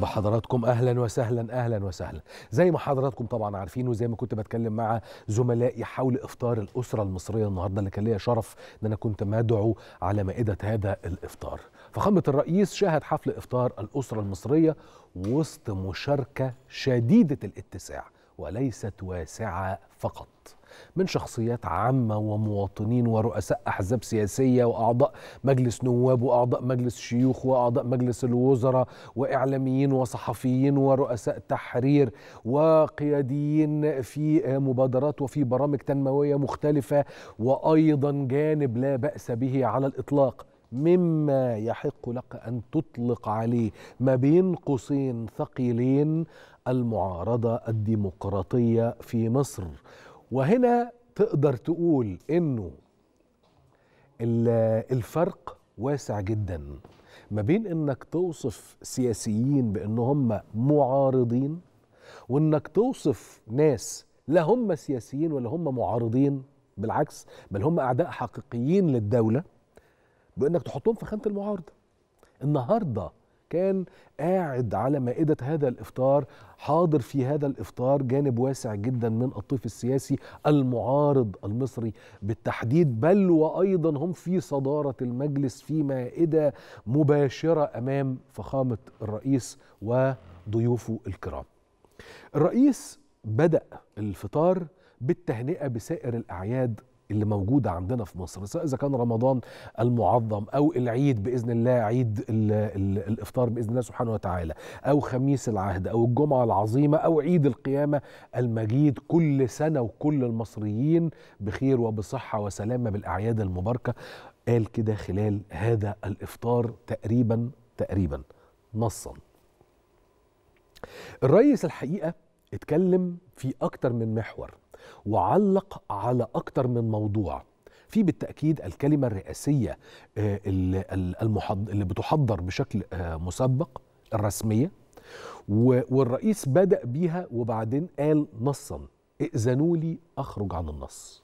بحضراتكم اهلا وسهلا اهلا وسهلا زي ما حضراتكم طبعا عارفين وزي ما كنت بتكلم مع زملائي حول افطار الاسره المصريه النهارده اللي كان ليا شرف ان انا كنت مدعو على مائده هذا الافطار فخامه الرئيس شاهد حفل افطار الاسره المصريه وسط مشاركه شديده الاتساع وليست واسعه فقط من شخصيات عامة ومواطنين ورؤساء أحزاب سياسية وأعضاء مجلس نواب وأعضاء مجلس شيوخ وأعضاء مجلس الوزراء وإعلاميين وصحفيين ورؤساء تحرير وقياديين في مبادرات وفي برامج تنموية مختلفة وأيضا جانب لا بأس به على الإطلاق مما يحق لك ان تطلق عليه ما بين قوسين ثقيلين المعارضه الديمقراطيه في مصر وهنا تقدر تقول انه الفرق واسع جدا ما بين انك توصف سياسيين بانهم معارضين وانك توصف ناس لا هم سياسيين ولا هم معارضين بالعكس بل هم اعداء حقيقيين للدوله بانك تحطهم في خانه المعارضه النهارده كان قاعد على مائدة هذا الإفطار حاضر في هذا الإفطار جانب واسع جدا من الطيف السياسي المعارض المصري بالتحديد بل وأيضا هم في صدارة المجلس في مائدة مباشرة أمام فخامة الرئيس وضيوفه الكرام الرئيس بدأ الفطار بالتهنئة بسائر الأعياد اللي موجودة عندنا في مصر سواء إذا كان رمضان المعظم أو العيد بإذن الله عيد الـ الـ الإفطار بإذن الله سبحانه وتعالى أو خميس العهد أو الجمعة العظيمة أو عيد القيامة المجيد كل سنة وكل المصريين بخير وبصحة وسلامة بالأعياد المباركة قال كده خلال هذا الإفطار تقريبا تقريبا نصا الرئيس الحقيقة اتكلم في أكتر من محور وعلق على أكثر من موضوع في بالتأكيد الكلمة الرئاسية آه، اللي بتحضر بشكل آه، مسبق الرسمية والرئيس بدأ بيها وبعدين قال نصا ائذنوا لي أخرج عن النص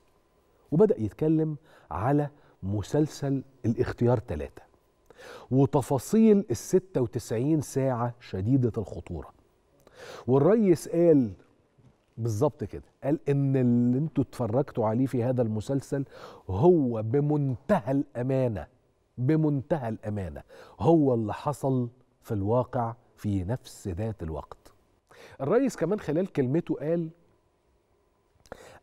وبدأ يتكلم على مسلسل الاختيار ثلاثة وتفاصيل ال 96 ساعة شديدة الخطورة والريس قال بالظبط كده قال ان اللي انتوا اتفرجتوا عليه في هذا المسلسل هو بمنتهى الامانه بمنتهى الامانه هو اللي حصل في الواقع في نفس ذات الوقت الرئيس كمان خلال كلمته قال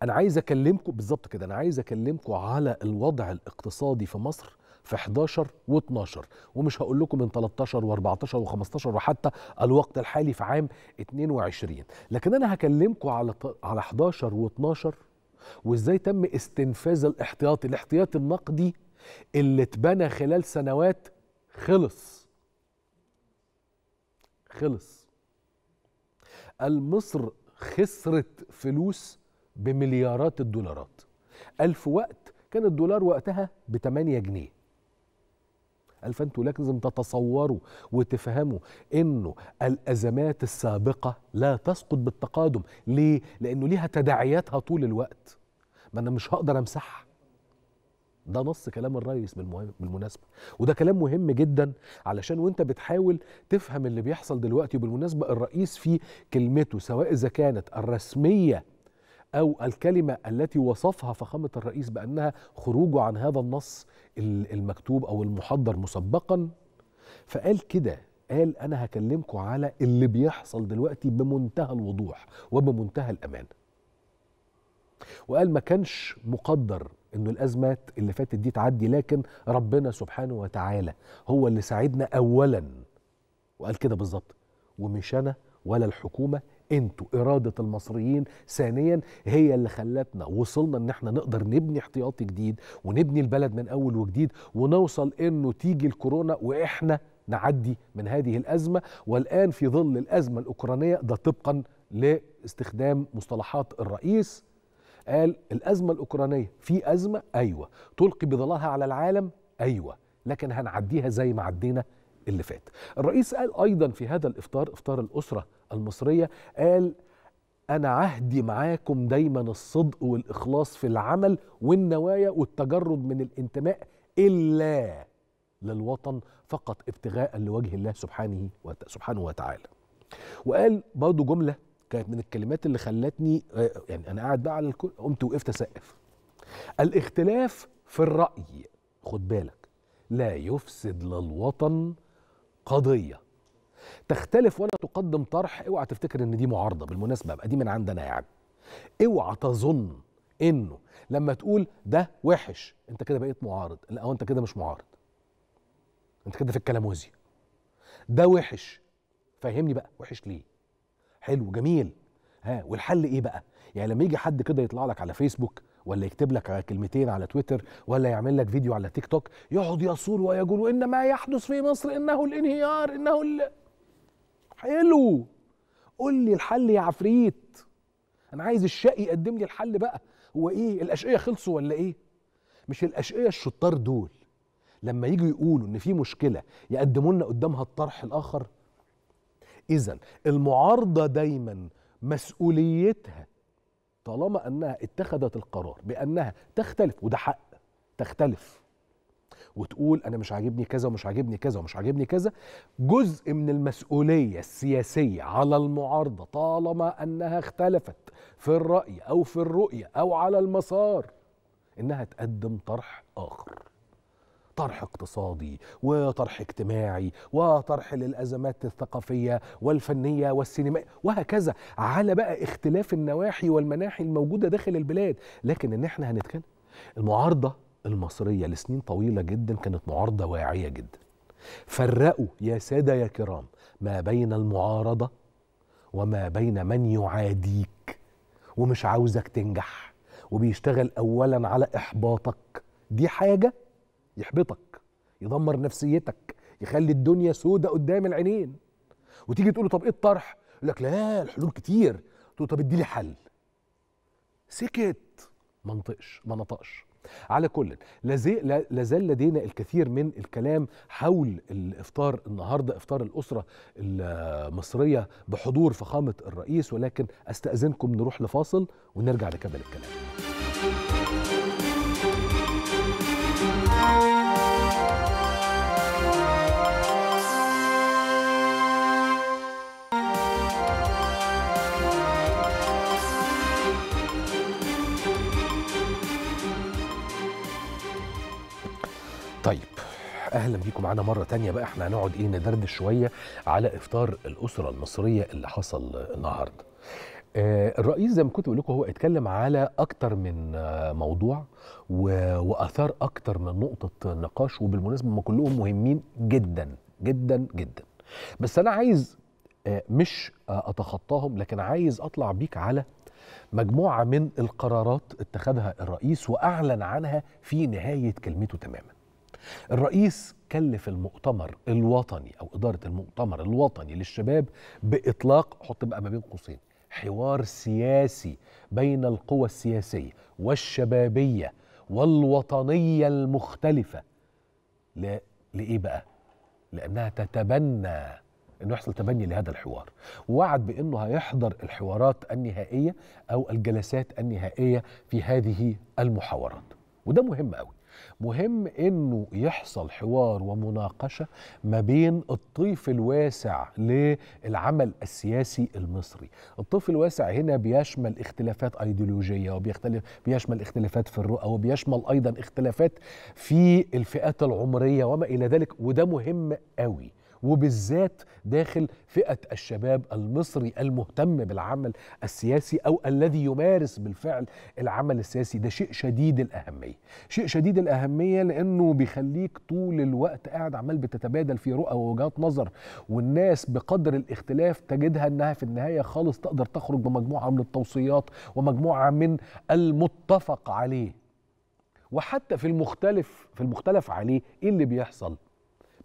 انا عايز اكلمكم بالظبط كده انا عايز اكلمكم على الوضع الاقتصادي في مصر في 11 و12 ومش هقول لكم من 13 و14 و15 وحتى الوقت الحالي في عام 22 لكن انا هكلمكم على على 11 و12 وازاي تم استنفاذ الاحتياطي الاحتياطي النقدي اللي اتبنى خلال سنوات خلص خلص مصر خسرت فلوس بمليارات الدولارات قال في وقت كان الدولار وقتها ب 8 جنيه قال فانتوا لازم تتصوروا وتفهموا انه الازمات السابقه لا تسقط بالتقادم ليه لانه ليها تداعياتها طول الوقت ما انا مش هقدر امسحها ده نص كلام الرئيس بالمناسبة وده كلام مهم جدا علشان وانت بتحاول تفهم اللي بيحصل دلوقتي وبالمناسبة الرئيس في كلمته سواء إذا كانت الرسمية أو الكلمة التي وصفها فخامة الرئيس بأنها خروجه عن هذا النص المكتوب أو المحضر مسبقا فقال كده قال أنا هكلمكم على اللي بيحصل دلوقتي بمنتهى الوضوح وبمنتهى الأمان وقال ما كانش مقدر انه الازمات اللي فاتت دي تعدي لكن ربنا سبحانه وتعالى هو اللي ساعدنا اولا وقال كده بالظبط ومش انا ولا الحكومه انتوا اراده المصريين ثانيا هي اللي خلتنا وصلنا ان احنا نقدر نبني احتياطي جديد ونبني البلد من اول وجديد ونوصل انه تيجي الكورونا واحنا نعدي من هذه الازمه والان في ظل الازمه الاوكرانيه ده طبقا لاستخدام مصطلحات الرئيس قال الازمه الاوكرانيه في ازمه ايوه تلقي بظلالها على العالم ايوه لكن هنعديها زي ما عدينا اللي فات الرئيس قال أيضا في هذا الإفطار إفطار الأسرة المصرية قال أنا عهدي معاكم دايما الصدق والإخلاص في العمل والنوايا والتجرد من الانتماء إلا للوطن فقط ابتغاء لوجه الله سبحانه سبحانه وتعالى وقال برضو جملة كانت من الكلمات اللي خلتني آه، يعني أنا قاعد بقى على الكل قمت وقفت أسقف الاختلاف في الرأي خد بالك لا يفسد للوطن قضيه تختلف ولا تقدم طرح اوعى تفتكر ان دي معارضه بالمناسبه بقى دي من عندنا يعني اوعى تظن انه لما تقول ده وحش انت كده بقيت معارض لا هو انت كده مش معارض انت كده في الكلاموزي ده وحش فهمني بقى وحش ليه حلو جميل ها والحل ايه بقى يعني لما يجي حد كده يطلع لك على فيسبوك ولا يكتب لك على كلمتين على تويتر ولا يعمل لك فيديو على تيك توك يقعد يصول ويقول ان ما يحدث في مصر انه الانهيار انه ال... حلو قول لي الحل يا عفريت انا عايز الشقي يقدم لي الحل بقى هو ايه الاشقيه خلصوا ولا ايه مش الاشقيه الشطار دول لما يجوا يقولوا ان في مشكله يقدموا لنا قدامها الطرح الاخر اذا المعارضه دايما مسؤوليتها طالما انها اتخذت القرار بانها تختلف وده حق تختلف وتقول انا مش عاجبني كذا ومش عاجبني كذا ومش عاجبني كذا جزء من المسؤوليه السياسيه على المعارضه طالما انها اختلفت في الراي او في الرؤيه او على المسار انها تقدم طرح اخر طرح اقتصادي وطرح اجتماعي وطرح للأزمات الثقافية والفنية والسينمائية وهكذا على بقى اختلاف النواحي والمناحي الموجودة داخل البلاد لكن إن إحنا هنتكلم المعارضة المصرية لسنين طويلة جدا كانت معارضة واعية جدا فرقوا يا سادة يا كرام ما بين المعارضة وما بين من يعاديك ومش عاوزك تنجح وبيشتغل أولا على إحباطك دي حاجة يحبطك يدمر نفسيتك يخلي الدنيا سودة قدام العينين وتيجي تقول له طب ايه الطرح يقول لك لا الحلول كتير تقول طب ادي لي حل سكت ما نطقش ما نطقش على كل لازال لدينا الكثير من الكلام حول الافطار النهارده افطار الاسره المصريه بحضور فخامه الرئيس ولكن استاذنكم نروح لفاصل ونرجع نكمل الكلام طيب اهلا بيكم معانا مره تانية بقى احنا هنقعد ايه ندردش شويه على افطار الاسره المصريه اللي حصل النهارده آه، الرئيس زي ما كنت بقول لكم هو اتكلم على اكتر من آه، موضوع واثار اكتر من نقطه نقاش وبالمناسبه ما كلهم مهمين جدا جدا جدا بس انا عايز آه، مش اتخطاهم لكن عايز اطلع بيك على مجموعه من القرارات اتخذها الرئيس واعلن عنها في نهايه كلمته تماما الرئيس كلف المؤتمر الوطني او اداره المؤتمر الوطني للشباب باطلاق حط بقى ما بين قوسين حوار سياسي بين القوى السياسيه والشبابيه والوطنيه المختلفه لا لايه بقى؟ لانها تتبنى انه يحصل تبني لهذا الحوار وعد بانه هيحضر الحوارات النهائيه او الجلسات النهائيه في هذه المحاورات وده مهم قوي مهم انه يحصل حوار ومناقشه ما بين الطيف الواسع للعمل السياسي المصري الطيف الواسع هنا بيشمل اختلافات ايديولوجيه وبيختلف بيشمل اختلافات في الرؤى وبيشمل ايضا اختلافات في الفئات العمريه وما الى ذلك وده مهم قوي وبالذات داخل فئه الشباب المصري المهتم بالعمل السياسي او الذي يمارس بالفعل العمل السياسي ده شيء شديد الاهميه شيء شديد الاهميه لانه بيخليك طول الوقت قاعد عمال بتتبادل في رؤى ووجهات نظر والناس بقدر الاختلاف تجدها انها في النهايه خالص تقدر تخرج بمجموعه من التوصيات ومجموعه من المتفق عليه وحتى في المختلف في المختلف عليه ايه اللي بيحصل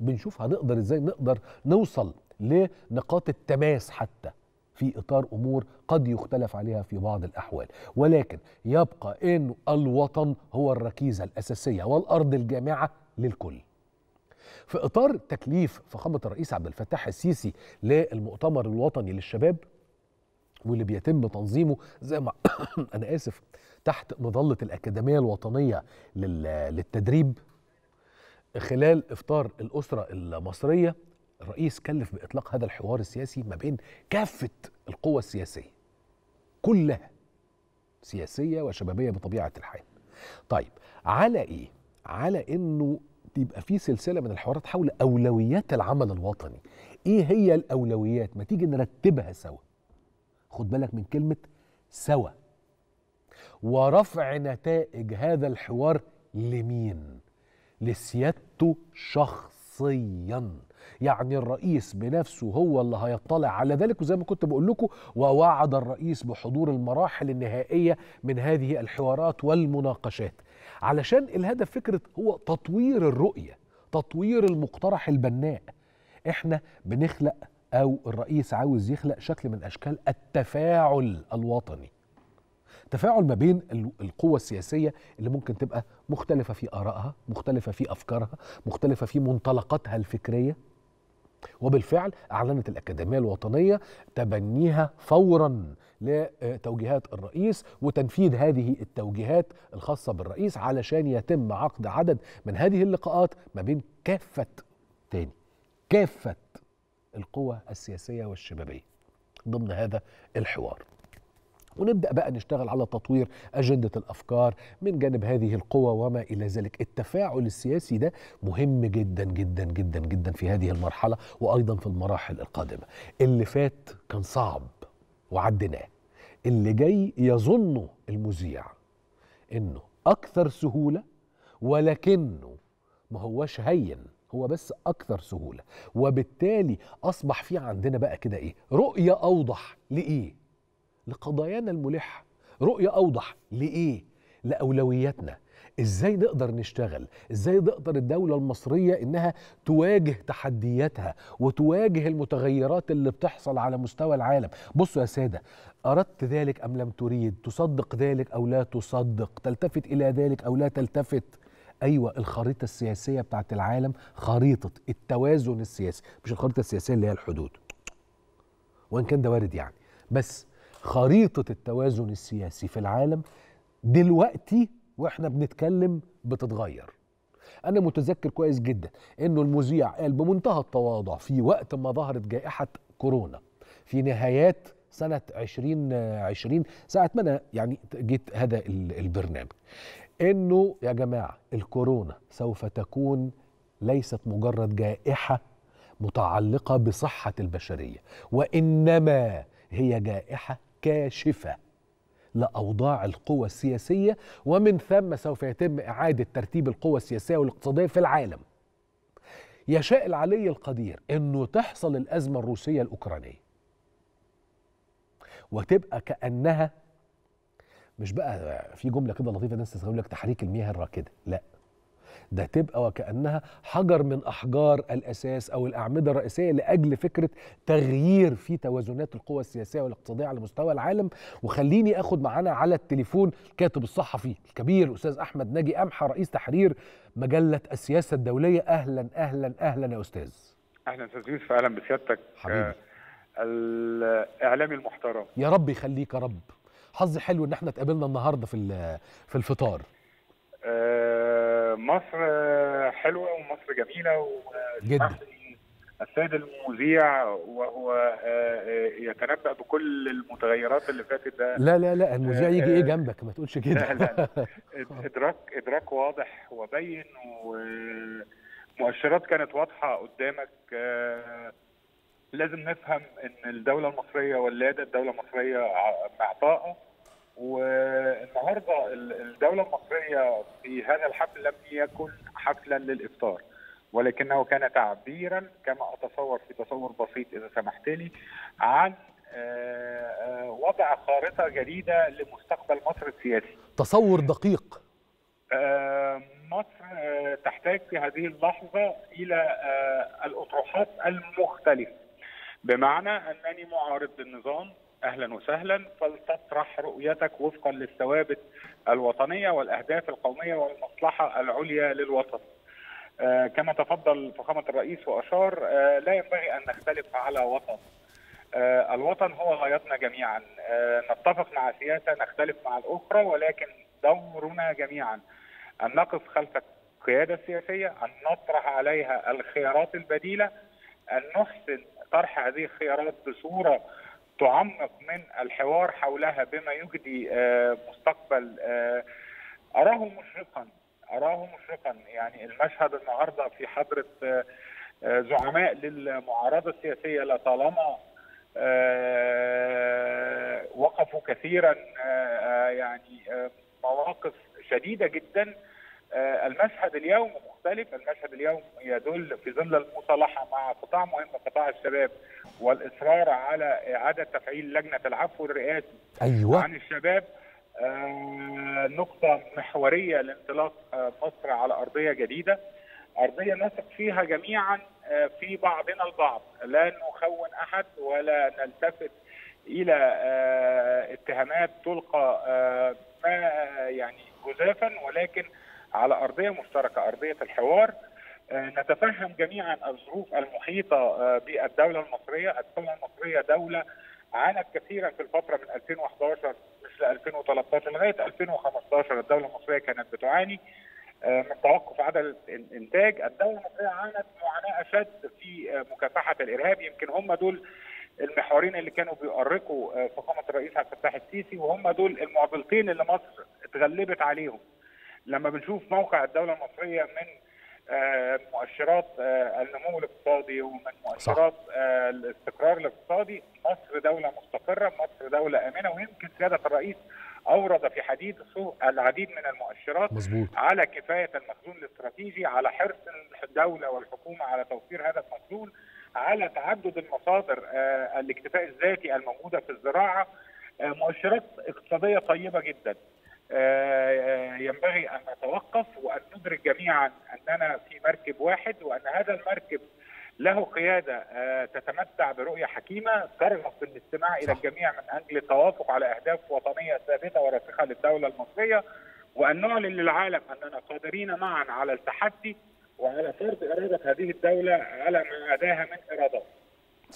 بنشوف هنقدر ازاي نقدر نوصل لنقاط التماس حتى في اطار امور قد يختلف عليها في بعض الاحوال ولكن يبقى ان الوطن هو الركيزه الاساسيه والارض الجامعه للكل في اطار تكليف فخامه الرئيس عبد الفتاح السيسي للمؤتمر الوطني للشباب واللي بيتم تنظيمه زي ما انا اسف تحت مظله الاكاديميه الوطنيه للتدريب خلال افطار الاسره المصريه الرئيس كلف باطلاق هذا الحوار السياسي ما بين كافه القوى السياسيه كلها سياسيه وشبابيه بطبيعه الحال طيب على ايه على انه يبقى في سلسله من الحوارات حول اولويات العمل الوطني ايه هي الاولويات ما تيجي نرتبها سوا خد بالك من كلمه سوا ورفع نتائج هذا الحوار لمين لسيادته شخصيا يعني الرئيس بنفسه هو اللي هيطلع على ذلك وزي ما كنت بقول لكم ووعد الرئيس بحضور المراحل النهائيه من هذه الحوارات والمناقشات علشان الهدف فكره هو تطوير الرؤيه تطوير المقترح البناء احنا بنخلق او الرئيس عاوز يخلق شكل من اشكال التفاعل الوطني تفاعل ما بين القوى السياسيه اللي ممكن تبقى مختلفه في ارائها مختلفه في افكارها مختلفه في منطلقاتها الفكريه وبالفعل اعلنت الاكاديميه الوطنيه تبنيها فورا لتوجيهات الرئيس وتنفيذ هذه التوجيهات الخاصه بالرئيس علشان يتم عقد عدد من هذه اللقاءات ما بين كافه تاني كافه القوى السياسيه والشبابيه ضمن هذا الحوار ونبدا بقى نشتغل على تطوير اجنده الافكار من جانب هذه القوى وما الى ذلك التفاعل السياسي ده مهم جدا جدا جدا جدا في هذه المرحله وايضا في المراحل القادمه اللي فات كان صعب وعديناه اللي جاي يظنه المذيع انه اكثر سهوله ولكنه ما هوش هين هو بس اكثر سهوله وبالتالي اصبح في عندنا بقى كده ايه رؤيه اوضح لايه لقضايانا الملحة رؤية أوضح لإيه؟ لأولوياتنا ازاي نقدر نشتغل ازاي نقدر الدولة المصرية انها تواجه تحدياتها وتواجه المتغيرات اللي بتحصل على مستوى العالم بصوا يا سادة أردت ذلك أم لم تريد تصدق ذلك أو لا تصدق تلتفت إلى ذلك أو لا تلتفت ايوه الخريطه السياسيه بتاعت العالم خريطه التوازن السياسي مش الخريطه السياسيه اللي هي الحدود وان كان ده وارد يعني بس خريطه التوازن السياسي في العالم دلوقتي واحنا بنتكلم بتتغير انا متذكر كويس جدا انه المذيع قال بمنتهى التواضع في وقت ما ظهرت جائحه كورونا في نهايات سنه 2020 ساعه ما انا يعني جيت هذا البرنامج انه يا جماعه الكورونا سوف تكون ليست مجرد جائحه متعلقه بصحه البشريه وانما هي جائحه كاشفه لاوضاع القوى السياسيه ومن ثم سوف يتم اعاده ترتيب القوى السياسيه والاقتصاديه في العالم. يشاء العلي القدير انه تحصل الازمه الروسيه الاوكرانيه. وتبقى كانها مش بقى في جمله كده لطيفه الناس تقول لك تحريك المياه الراكده، لا ده تبقى وكأنها حجر من أحجار الأساس أو الأعمدة الرئيسية لأجل فكرة تغيير في توازنات القوى السياسية والاقتصادية على مستوى العالم وخليني أخد معانا على التليفون الكاتب الصحفي الكبير الأستاذ أحمد ناجي أمحى رئيس تحرير مجلة السياسة الدولية أهلا أهلا أهلا يا أستاذ أهلا أستاذ يوسف أهلا بسيادتك حبيبي آه، الإعلامي المحترم يا رب يخليك يا رب حظي حلو ان احنا اتقابلنا النهارده في في الفطار أه مصر حلوه ومصر جميله جدا السيد المذيع وهو آه، آه، يتنبأ بكل المتغيرات اللي فاتت ده لا لا لا المذيع يجي ايه آه، جنبك ما تقولش كده لا لا ادراك ادراك واضح وبين ومؤشرات كانت واضحه قدامك لازم نفهم ان الدوله المصريه ولاده الدوله المصريه معطاءه والنهارده الدوله المصريه في هذا الحفل لم يكن حفلا للافطار ولكنه كان تعبيرا كما اتصور في تصور بسيط اذا سمحت لي عن آه، آه، وضع خارطه جديده لمستقبل مصر السياسي. تصور دقيق. آه، مصر تحتاج في هذه اللحظه الى الاطروحات المختلفه. بمعنى انني معارض للنظام اهلا وسهلا فلتطرح رؤيتك وفقا للثوابت الوطنيه والاهداف القوميه والمصلحه العليا للوطن. آه، كما تفضل فخامه الرئيس واشار آه، لا ينبغي ان نختلف على وطن. آه، الوطن هو غايتنا جميعا، نتفق مع سياسه نختلف مع الاخرى ولكن دورنا جميعا ان نقف خلف القياده السياسيه، ان نطرح عليها الخيارات البديله، ان نحسن طرح هذه الخيارات بصوره تعمق من الحوار حولها بما يجدي آه، مستقبل آه، اراه مشرقا اراه مشرقا يعني المشهد النهارده في حضره آه، زعماء للمعارضه السياسيه لطالما وقفوا كثيرا يعني مواقف شديده جدا آه، المشهد اليوم مختلف المشهد اليوم يدل في ظل المصالحة مع قطاع مهم قطاع الشباب والإصرار على إعادة تفعيل لجنة العفو الرئاسي أيوة. عن الشباب آه، نقطة محورية لانطلاق آه، مصر على أرضية جديدة أرضية نثق فيها جميعا في بعضنا البعض لا نخون أحد ولا نلتفت إلى اتهامات تلقى ما يعني جزافا ولكن على ارضيه مشتركه ارضيه الحوار آه، نتفهم جميعا الظروف المحيطه آه، بالدوله المصريه، الدوله المصريه دوله عانت كثيرا في الفتره من 2011 مثل 2013 لغايه 2015 الدوله المصريه كانت بتعاني آه، من توقف عدد الانتاج، الدوله المصريه عانت معاناه اشد في مكافحه الارهاب يمكن هم دول المحورين اللي كانوا بيؤرقوا فخامه الرئيس عبد الفتاح السيسي وهم دول المعضلتين اللي مصر اتغلبت عليهم. لما بنشوف موقع الدوله المصريه من آه، مؤشرات آه، النمو الاقتصادي ومن مؤشرات آه، الاستقرار الاقتصادي مصر دولة مستقرة مصر دولة آمنة ويمكن سيادة الرئيس أورد في حديثه العديد من المؤشرات مزبوط. على كفاية المخزون الاستراتيجي على حرص الدولة والحكومة على توفير هذا المخزون على تعدد المصادر الاكتفاء الذاتي الموجودة في الزراعة مؤشرات اقتصادية طيبة جدا آه، ينبغي ان نتوقف وان ندرك جميعا اننا في مركب واحد وان هذا المركب له قياده آه، تتمتع برؤيه حكيمه ترغب في الاستماع الى الجميع من اجل التوافق على اهداف وطنيه ثابته وراسخه للدوله المصريه وان نعلن للعالم اننا قادرين معا على التحدي وعلى فرض اراده هذه الدوله على ما عداها من ارادات.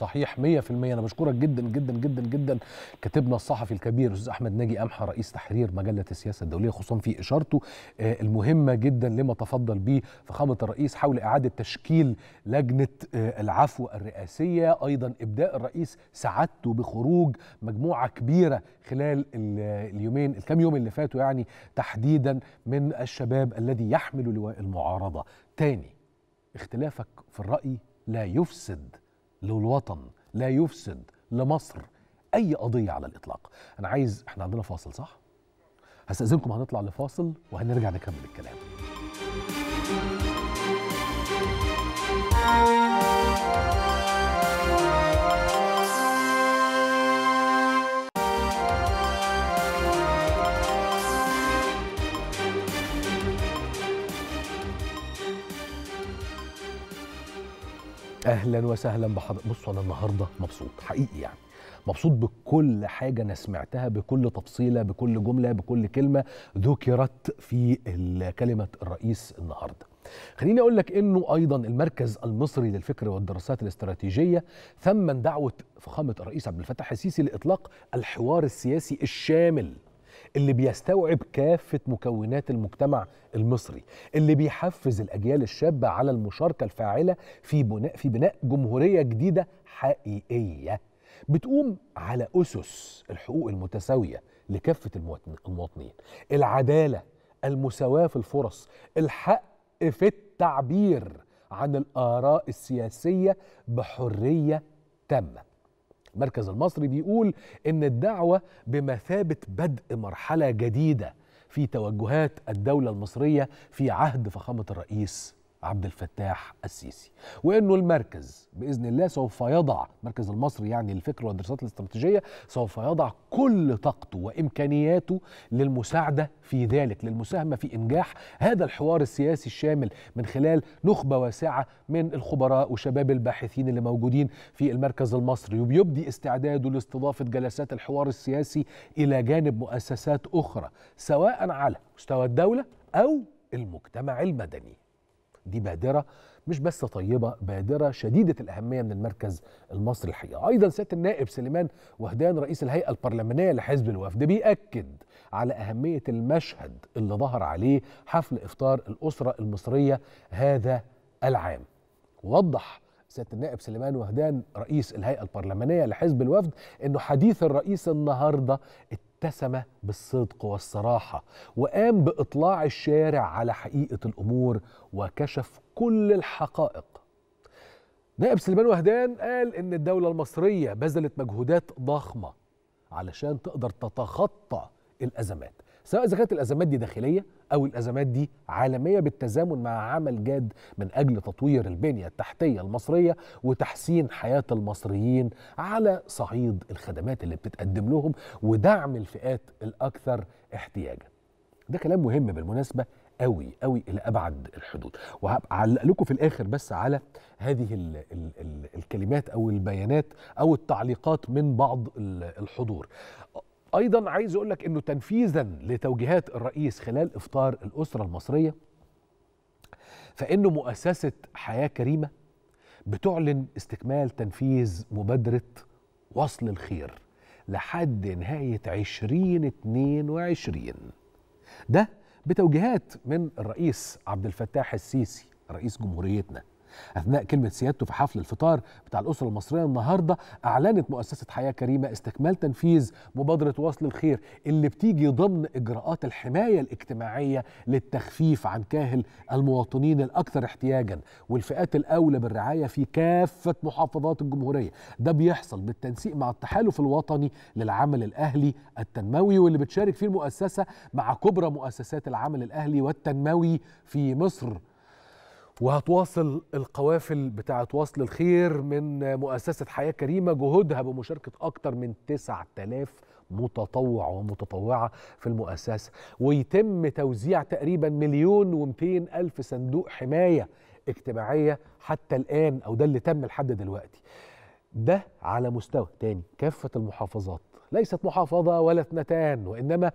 صحيح 100% انا بشكرك جدا جدا جدا جدا كاتبنا الصحفي الكبير الاستاذ احمد ناجي امحى رئيس تحرير مجله السياسه الدوليه خصوصا في اشارته آه، المهمه جدا لما تفضل به فخامه الرئيس حول اعاده تشكيل لجنه آه، العفو الرئاسيه ايضا ابداء الرئيس سعادته بخروج مجموعه كبيره خلال آه، اليومين الكام يوم اللي فاتوا يعني تحديدا من الشباب الذي يحمل لواء المعارضه تاني اختلافك في الراي لا يفسد للوطن لا يفسد لمصر اي قضيه على الاطلاق انا عايز احنا عندنا فاصل صح هستاذنكم هنطلع لفاصل وهنرجع نكمل الكلام اهلا وسهلا بحضرتك بصوا انا النهارده مبسوط حقيقي يعني مبسوط بكل حاجة أنا سمعتها بكل تفصيلة بكل جملة بكل كلمة ذكرت في كلمة الرئيس النهاردة خليني أقول لك أنه أيضا المركز المصري للفكر والدراسات الاستراتيجية ثمن دعوة فخامة الرئيس عبد الفتاح السيسي لإطلاق الحوار السياسي الشامل اللي بيستوعب كافه مكونات المجتمع المصري اللي بيحفز الاجيال الشابه على المشاركه الفاعله في بناء في بناء جمهوريه جديده حقيقيه بتقوم على اسس الحقوق المتساويه لكافه المواطنين العداله المساواه في الفرص الحق في التعبير عن الاراء السياسيه بحريه تامه المركز المصري بيقول ان الدعوه بمثابه بدء مرحله جديده في توجهات الدوله المصريه في عهد فخامه الرئيس عبد الفتاح السيسي وانه المركز باذن الله سوف يضع المركز المصري يعني الفكر والدراسات الاستراتيجيه سوف يضع كل طاقته وامكانياته للمساعده في ذلك للمساهمه في انجاح هذا الحوار السياسي الشامل من خلال نخبه واسعه من الخبراء وشباب الباحثين اللي موجودين في المركز المصري وبيبدي استعداده لاستضافه جلسات الحوار السياسي الى جانب مؤسسات اخرى سواء على مستوى الدوله او المجتمع المدني دي بادرة مش بس طيبة بادرة شديدة الأهمية من المركز المصري الحقيقة أيضا سيادة النائب سليمان وهدان رئيس الهيئة البرلمانية لحزب الوفد بيأكد على أهمية المشهد اللي ظهر عليه حفل إفطار الأسرة المصرية هذا العام وضح سياده النائب سليمان وهدان رئيس الهيئه البرلمانيه لحزب الوفد انه حديث الرئيس النهارده اتسم بالصدق والصراحه وقام باطلاع الشارع على حقيقه الامور وكشف كل الحقائق نائب سليمان وهدان قال ان الدوله المصريه بذلت مجهودات ضخمه علشان تقدر تتخطى الازمات سواء اذا كانت الازمات دي داخليه او الازمات دي عالميه بالتزامن مع عمل جاد من اجل تطوير البنيه التحتيه المصريه وتحسين حياه المصريين على صعيد الخدمات اللي بتتقدم لهم ودعم الفئات الاكثر احتياجا. ده كلام مهم بالمناسبه قوي قوي الى ابعد الحدود اعلق لكم في الاخر بس على هذه الـ الـ الـ الكلمات او البيانات او التعليقات من بعض الحضور ايضا عايز اقول لك انه تنفيذا لتوجيهات الرئيس خلال افطار الاسره المصريه فان مؤسسه حياه كريمه بتعلن استكمال تنفيذ مبادره وصل الخير لحد نهايه 2022 ده بتوجيهات من الرئيس عبد الفتاح السيسي رئيس جمهوريتنا أثناء كلمة سيادته في حفل الفطار بتاع الأسرة المصرية النهاردة أعلنت مؤسسة حياة كريمة استكمال تنفيذ مبادرة وصل الخير اللي بتيجي ضمن إجراءات الحماية الاجتماعية للتخفيف عن كاهل المواطنين الأكثر احتياجا والفئات الأولى بالرعاية في كافة محافظات الجمهورية ده بيحصل بالتنسيق مع التحالف الوطني للعمل الأهلي التنموي واللي بتشارك فيه المؤسسة مع كبرى مؤسسات العمل الأهلي والتنموي في مصر وهتواصل القوافل بتاعة وصل الخير من مؤسسة حياة كريمة جهودها بمشاركة أكتر من 9000 متطوع ومتطوعة في المؤسسة ويتم توزيع تقريبا مليون ومتين ألف صندوق حماية اجتماعية حتى الآن أو ده اللي تم لحد دلوقتي ده على مستوى تاني كافة المحافظات ليست محافظة ولا اثنتان وإنما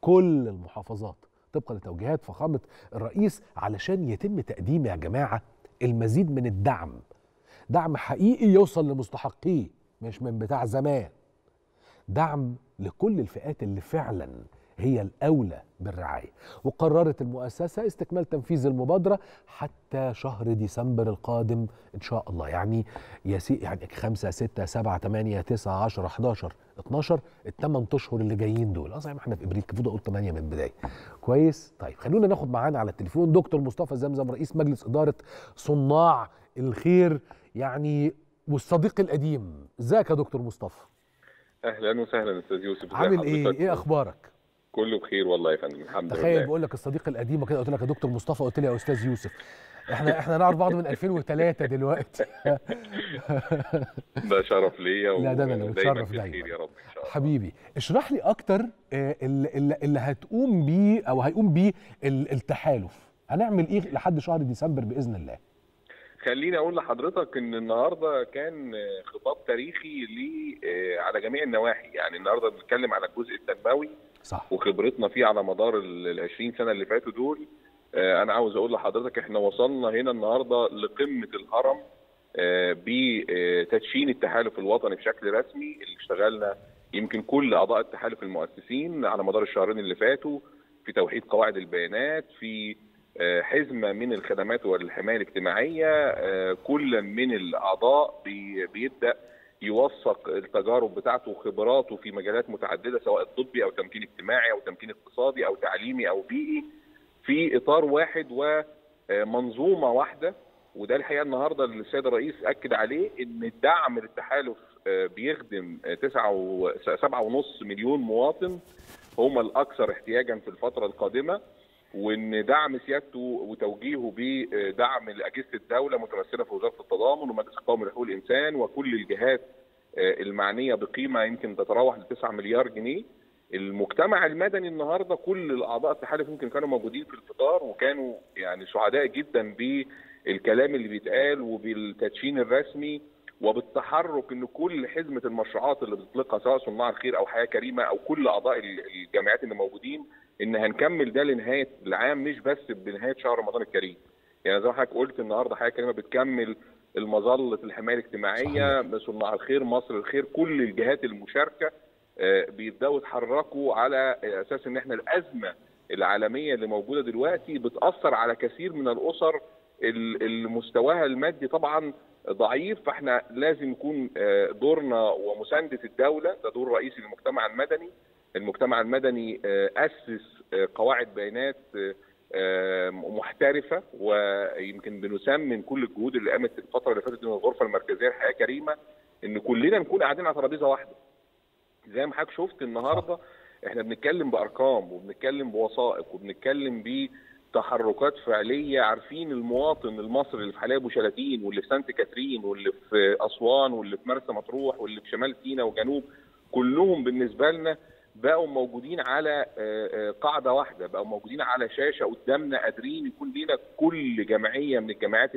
كل المحافظات طبقا لتوجيهات فخامه الرئيس علشان يتم تقديم يا جماعه المزيد من الدعم دعم حقيقي يوصل لمستحقيه مش من بتاع زمان دعم لكل الفئات اللي فعلا هي الأولى بالرعاية وقررت المؤسسة استكمال تنفيذ المبادرة حتى شهر ديسمبر القادم إن شاء الله يعني يسيء يعني 5 6 7 8 9 10 11 12 الثمان أشهر اللي جايين دول أصلا ما احنا في إبريل كفوضة قلت 8 من البداية كويس طيب خلونا ناخد معانا على التليفون دكتور مصطفى زمزم رئيس مجلس إدارة صناع الخير يعني والصديق القديم ازيك يا دكتور مصطفى اهلا وسهلا استاذ يوسف عامل ايه ايه اخبارك كله بخير والله يا فندم الحمد لله تخيل بقول لك الصديق القديم كده قلت لك يا دكتور مصطفى قلت لي يا استاذ يوسف احنا احنا نعرف بعض من 2003 دلوقتي ده شرف ليا لا ده انا بتشرف دايما يا رب ان شاء الله حبيبي اشرح لي اكتر آه، اللي, اللي هتقوم بيه او هيقوم بيه التحالف هنعمل ايه لحد شهر ديسمبر باذن الله خليني اقول لحضرتك ان النهارده كان خطاب تاريخي لي آه، على جميع النواحي يعني النهارده بنتكلم على الجزء التنموي صح وخبرتنا فيه على مدار ال 20 سنه اللي فاتوا دول آه، انا عاوز اقول لحضرتك احنا وصلنا هنا النهارده لقمه الهرم آه، بتدشين التحالف الوطني بشكل رسمي اللي اشتغلنا يمكن كل اعضاء التحالف المؤسسين على مدار الشهرين اللي فاتوا في توحيد قواعد البيانات في آه، حزمة من الخدمات والحماية الاجتماعية آه، كل من الأعضاء بيبدأ يوثق التجارب بتاعته وخبراته في مجالات متعددة سواء طبي أو تمكين اجتماعي أو تمكين اقتصادي أو تعليمي أو بيئي في إطار واحد ومنظومة آه، واحدة وده الحقيقه النهارده اللي السيد الرئيس اكد عليه ان الدعم للتحالف بيخدم 9 7.5 مليون مواطن هم الاكثر احتياجا في الفتره القادمه وان دعم سيادته وتوجيهه بدعم لاجهزه الدوله متمثله في وزاره التضامن ومجلس القومي لحقوق الانسان وكل الجهات آه، المعنيه بقيمه يمكن تتراوح ل 9 مليار جنيه المجتمع المدني النهارده كل الاعضاء التحالف يمكن كانوا موجودين في الفطار وكانوا يعني سعداء جدا بالكلام اللي بيتقال وبالتدشين الرسمي وبالتحرك ان كل حزمه المشروعات اللي بتطلقها سواء صناع الخير او حياه كريمه او كل اعضاء الجامعات اللي موجودين ان هنكمل ده لنهايه العام مش بس بنهايه شهر رمضان الكريم يعني زي ما حضرتك قلت النهارده حاجه كريمه بتكمل المظله الحمايه الاجتماعيه صناع الخير مصر الخير كل الجهات المشاركه آه، بيبداوا يتحركوا على اساس ان احنا الازمه العالميه اللي موجوده دلوقتي بتاثر على كثير من الاسر اللي مستواها المادي طبعا ضعيف فاحنا لازم يكون آه، دورنا ومسانده الدوله ده دور رئيسي للمجتمع المدني المجتمع المدني آه، اسس آه، قواعد بيانات آه، محترفه ويمكن بنسمن كل الجهود اللي قامت الفتره اللي فاتت من الغرفه المركزيه الحقيقه كريمه ان كلنا نكون قاعدين على ترابيزه واحده زي ما حضرتك شفت النهارده احنا بنتكلم بارقام وبنتكلم بوثائق وبنتكلم بتحركات فعليه عارفين المواطن المصري اللي في حلايب وشلاتين واللي في سانت كاترين واللي في اسوان واللي في مرسى مطروح واللي في شمال سينا وجنوب كلهم بالنسبه لنا بقوا موجودين على آه، آه، قاعده واحده بقوا موجودين على شاشه قدامنا قادرين يكون لينا كل جمعيه من الجمعيات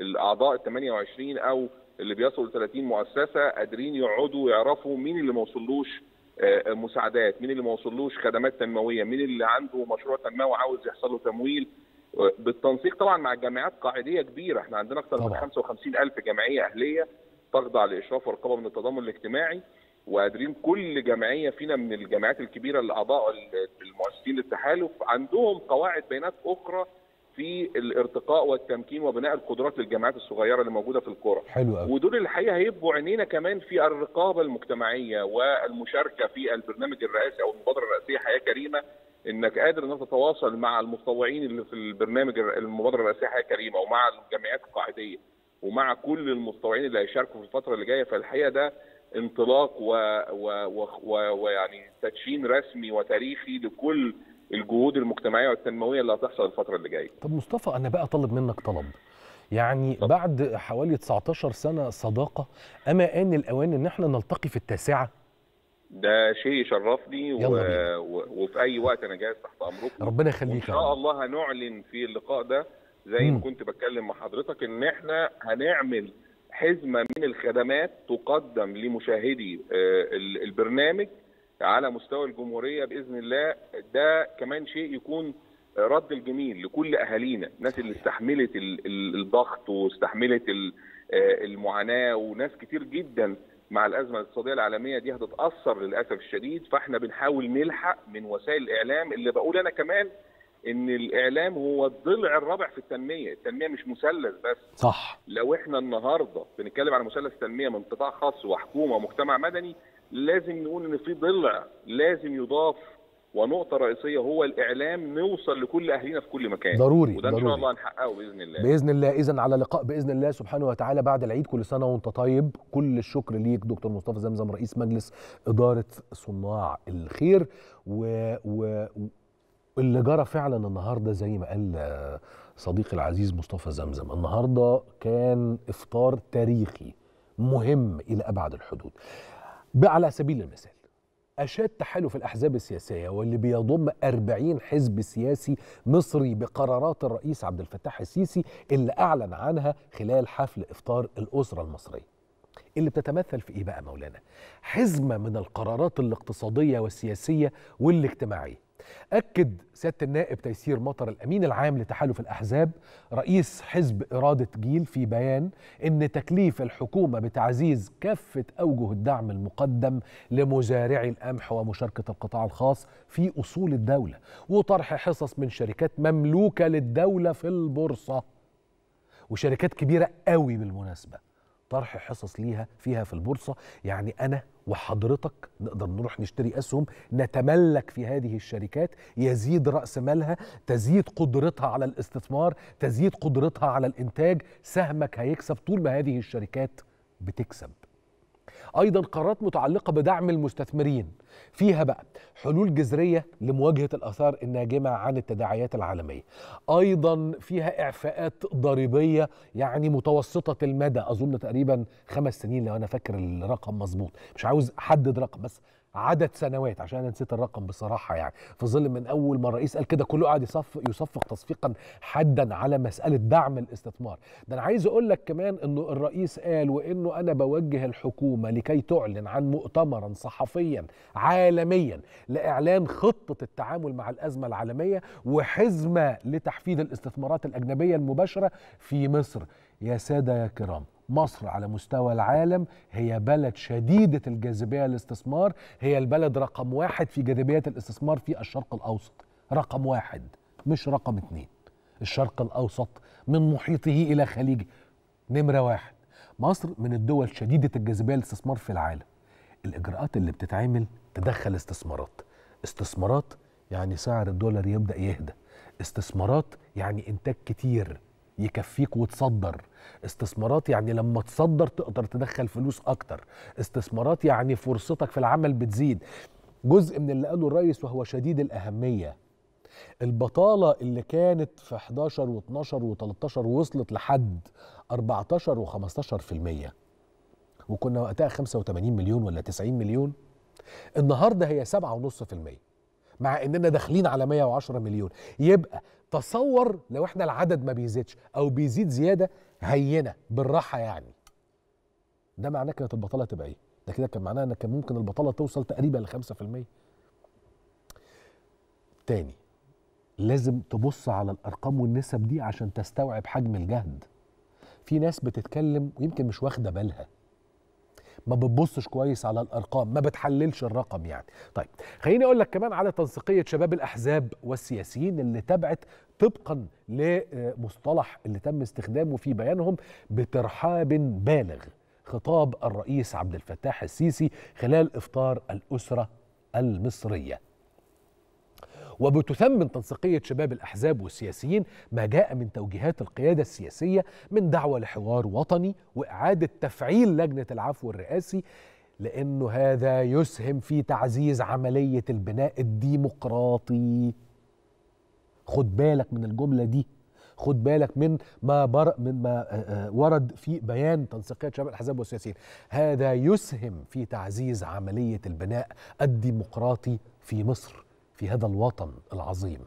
الاعضاء ال 28 او اللي بيصلوا ل 30 مؤسسه قادرين يقعدوا يعرفوا مين اللي ما وصلوش آه، مساعدات مين اللي ما وصلوش خدمات تنمويه مين اللي عنده مشروع تنموي وعاوز يحصل له تمويل بالتنسيق طبعا مع الجامعات قاعديه كبيره احنا عندنا اكثر من 55 الف جمعيه اهليه تخضع لاشراف ورقابه من التضامن الاجتماعي وقادرين كل جمعيه فينا من الجمعيات الكبيره اللي اعضاء المؤسسين للتحالف عندهم قواعد بيانات اخرى في الارتقاء والتمكين وبناء القدرات للجامعات الصغيره اللي موجوده في القرى حلو قوي ودول الحقيقه هيبقوا عينينا كمان في الرقابه المجتمعيه والمشاركه في البرنامج الرئاسي او المبادره الرئاسيه حياه كريمه انك قادر انك تتواصل مع المتطوعين اللي في البرنامج المبادره الرئاسيه حياه كريمه ومع الجمعيات القاعديه ومع كل المتطوعين اللي هيشاركوا في الفتره اللي جايه فالحقيقه ده انطلاق ويعني تدشين رسمي وتاريخي لكل الجهود المجتمعيه والتنمويه اللي هتحصل الفتره اللي جايه. طب مصطفى انا بقى طالب منك طلب. يعني طب. بعد حوالي 19 سنه صداقه اما ان الاوان ان احنا نلتقي في التاسعه؟ ده شيء يشرفني و... و... وفي اي وقت انا جاهز تحت امركم ربنا يخليك ان شاء الله هنعلن في اللقاء ده زي ما كنت بتكلم مع حضرتك ان احنا هنعمل حزمه من الخدمات تقدم لمشاهدي آه، البرنامج على مستوى الجمهوريه باذن الله ده كمان شيء يكون آه، رد الجميل لكل اهالينا الناس اللي استحملت الضغط واستحملت آه، المعاناه وناس كتير جدا مع الازمه الاقتصاديه العالميه دي هتتاثر للاسف الشديد فاحنا بنحاول نلحق من وسائل الاعلام اللي بقول انا كمان ان الاعلام هو الضلع الرابع في التنميه، التنميه مش مثلث بس. صح. لو احنا النهارده بنتكلم على مثلث التنميه من قطاع خاص وحكومه ومجتمع مدني لازم نقول ان في ضلع لازم يضاف ونقطة رئيسية هو الإعلام نوصل لكل أهلنا في كل مكان ضروري وده ضروري. إن شاء الله هنحققه بإذن الله بإذن الله إذا على لقاء بإذن الله سبحانه وتعالى بعد العيد كل سنة وأنت طيب كل الشكر ليك دكتور مصطفى زمزم رئيس مجلس إدارة صناع الخير و... و... اللي جرى فعلا النهارده زي ما قال صديقي العزيز مصطفى زمزم النهارده كان افطار تاريخي مهم الى ابعد الحدود على سبيل المثال أشاد تحالف الأحزاب السياسية واللي بيضم 40 حزب سياسي مصري بقرارات الرئيس عبد الفتاح السيسي اللي أعلن عنها خلال حفل إفطار الأسرة المصرية اللي بتتمثل في إيه بقى مولانا؟ حزمة من القرارات الاقتصادية والسياسية والاجتماعية أكد سيادة النائب تيسير مطر الأمين العام لتحالف الأحزاب رئيس حزب إرادة جيل في بيان إن تكليف الحكومة بتعزيز كافة أوجه الدعم المقدم لمزارعي القمح ومشاركة القطاع الخاص في أصول الدولة وطرح حصص من شركات مملوكة للدولة في البورصة وشركات كبيرة قوي بالمناسبة طرح حصص ليها فيها في البورصه يعني انا وحضرتك نقدر نروح نشتري اسهم نتملك في هذه الشركات يزيد راس مالها تزيد قدرتها على الاستثمار تزيد قدرتها على الانتاج سهمك هيكسب طول ما هذه الشركات بتكسب ايضا قرارات متعلقه بدعم المستثمرين فيها بقى حلول جذريه لمواجهه الاثار الناجمه عن التداعيات العالميه ايضا فيها اعفاءات ضريبيه يعني متوسطه المدى اظن تقريبا خمس سنين لو انا فاكر الرقم مظبوط مش عاوز احدد رقم بس عدد سنوات عشان انا نسيت الرقم بصراحه يعني في ظل من اول ما الرئيس قال كده كله قاعد يصف يصفق تصفيقا حادا على مساله دعم الاستثمار ده انا عايز اقول لك كمان انه الرئيس قال وانه انا بوجه الحكومه لكي تعلن عن مؤتمرا صحفيا عالميا لاعلان خطه التعامل مع الازمه العالميه وحزمه لتحفيز الاستثمارات الاجنبيه المباشره في مصر يا ساده يا كرام مصر على مستوى العالم هي بلد شديدة الجاذبية للاستثمار هي البلد رقم واحد في جاذبية الاستثمار في الشرق الأوسط رقم واحد مش رقم اتنين الشرق الأوسط من محيطه إلى خليجه نمرة واحد مصر من الدول شديدة الجاذبية للاستثمار في العالم الإجراءات اللي بتتعمل تدخل استثمارات استثمارات يعني سعر الدولار يبدأ يهدى استثمارات يعني إنتاج كتير يكفيك وتصدر استثمارات يعني لما تصدر تقدر تدخل فلوس اكتر استثمارات يعني فرصتك في العمل بتزيد جزء من اللي قاله الرئيس وهو شديد الاهميه البطالة اللي كانت في 11 و12 و13 وصلت لحد 14 و15% وكنا وقتها 85 مليون ولا 90 مليون النهارده هي 7.5% مع اننا داخلين على 110 مليون يبقى تصور لو احنا العدد ما بيزيدش او بيزيد زياده هينه بالراحه يعني ده معناه كانت البطاله تبقى ايه ده كده كان معناه ان كان ممكن البطاله توصل تقريبا ل 5% تاني لازم تبص على الارقام والنسب دي عشان تستوعب حجم الجهد في ناس بتتكلم ويمكن مش واخده بالها ما بتبصش كويس على الارقام ما بتحللش الرقم يعني طيب خليني اقول لك كمان على تنسيقيه شباب الاحزاب والسياسيين اللي تبعت طبقا لمصطلح اللي تم استخدامه في بيانهم بترحاب بالغ خطاب الرئيس عبد الفتاح السيسي خلال افطار الاسره المصريه وبتثمن تنسيقية شباب الأحزاب والسياسيين ما جاء من توجيهات القيادة السياسية من دعوة لحوار وطني وإعادة تفعيل لجنة العفو الرئاسي لأنه هذا يسهم في تعزيز عملية البناء الديمقراطي خد بالك من الجمله دي خد بالك من ما بر من ما آه، آه، ورد في بيان تنسيقيه شباب الاحزاب والسياسيين هذا يسهم في تعزيز عمليه البناء الديمقراطي في مصر في هذا الوطن العظيم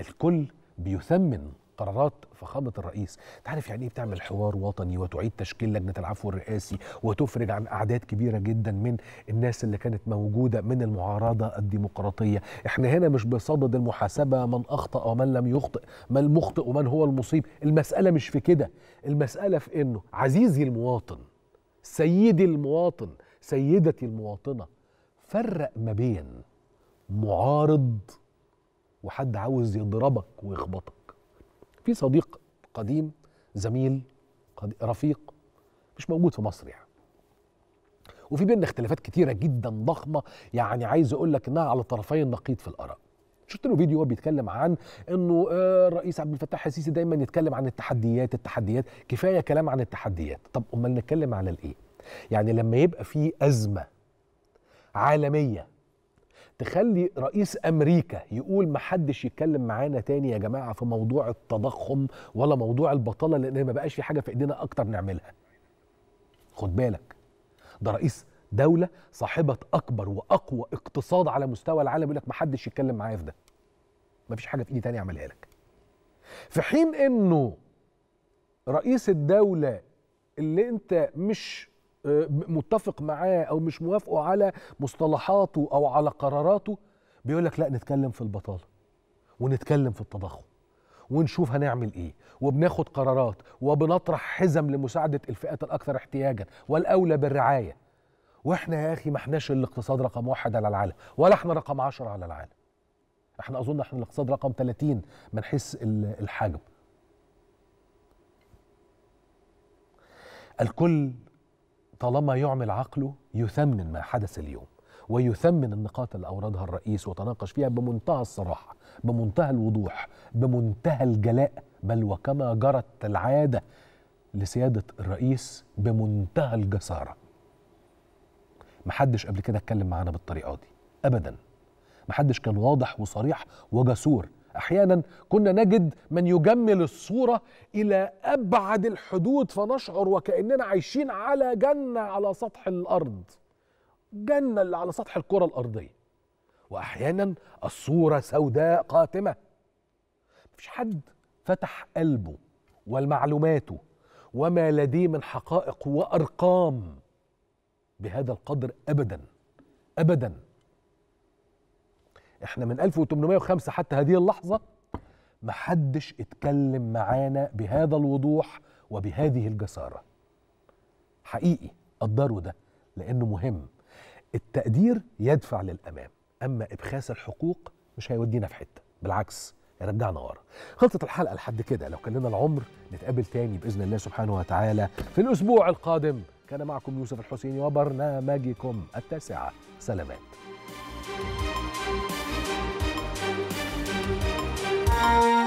الكل بيثمن قرارات فخامه الرئيس انت عارف يعني ايه بتعمل حوار وطني وتعيد تشكيل لجنه العفو الرئاسي وتفرج عن اعداد كبيره جدا من الناس اللي كانت موجوده من المعارضه الديمقراطيه احنا هنا مش بصدد المحاسبه من اخطا ومن لم يخطئ ما المخطئ ومن هو المصيب المساله مش في كده المساله في انه عزيزي المواطن سيدي المواطن سيدتي المواطنه فرق ما بين معارض وحد عاوز يضربك ويخبطك في صديق قديم زميل رفيق مش موجود في مصر يعني وفي بيننا اختلافات كتيره جدا ضخمه يعني عايز اقول لك انها على طرفي النقيض في الاراء شفت له فيديو هو بيتكلم عن انه آه، الرئيس عبد الفتاح السيسي دايما يتكلم عن التحديات التحديات كفايه كلام عن التحديات طب امال نتكلم على الايه يعني لما يبقى في ازمه عالميه تخلي رئيس امريكا يقول ما حدش يتكلم معانا تاني يا جماعه في موضوع التضخم ولا موضوع البطاله لان ما بقاش في حاجه في ايدينا اكتر نعملها خد بالك ده رئيس دولة صاحبة أكبر وأقوى اقتصاد على مستوى العالم يقول لك ما حدش يتكلم معايا في ده. مفيش حاجة في إيدي تاني أعملها لك. في حين إنه رئيس الدولة اللي أنت مش آه، متفق معاه او مش موافقه على مصطلحاته او على قراراته بيقول لك لا نتكلم في البطاله ونتكلم في التضخم ونشوف هنعمل ايه وبناخد قرارات وبنطرح حزم لمساعده الفئات الاكثر احتياجا والاولى بالرعايه واحنا يا اخي ما احناش الاقتصاد رقم واحد على العالم ولا احنا رقم عشرة على العالم احنا اظن احنا الاقتصاد رقم 30 من حيث الحجم الكل طالما يعمل عقله يثمن ما حدث اليوم ويثمن النقاط اللي اوردها الرئيس وتناقش فيها بمنتهى الصراحه بمنتهى الوضوح بمنتهى الجلاء بل وكما جرت العاده لسياده الرئيس بمنتهى الجساره محدش قبل كده اتكلم معانا بالطريقه دي ابدا محدش كان واضح وصريح وجسور احيانا كنا نجد من يجمل الصوره الى ابعد الحدود فنشعر وكاننا عايشين على جنه على سطح الارض جنه اللي على سطح الكره الارضيه واحيانا الصوره سوداء قاتمه مفيش حد فتح قلبه ومعلوماته وما لديه من حقائق وارقام بهذا القدر ابدا ابدا احنا من 1805 حتى هذه اللحظه ما حدش اتكلم معانا بهذا الوضوح وبهذه الجساره حقيقي قدروا ده لانه مهم التقدير يدفع للامام اما ابخاس الحقوق مش هيودينا في حته بالعكس يرجعنا ورا خلطت الحلقة لحد كده لو كان لنا العمر نتقابل تاني بإذن الله سبحانه وتعالى في الأسبوع القادم كان معكم يوسف الحسيني وبرنامجكم التاسعة سلامات Bye.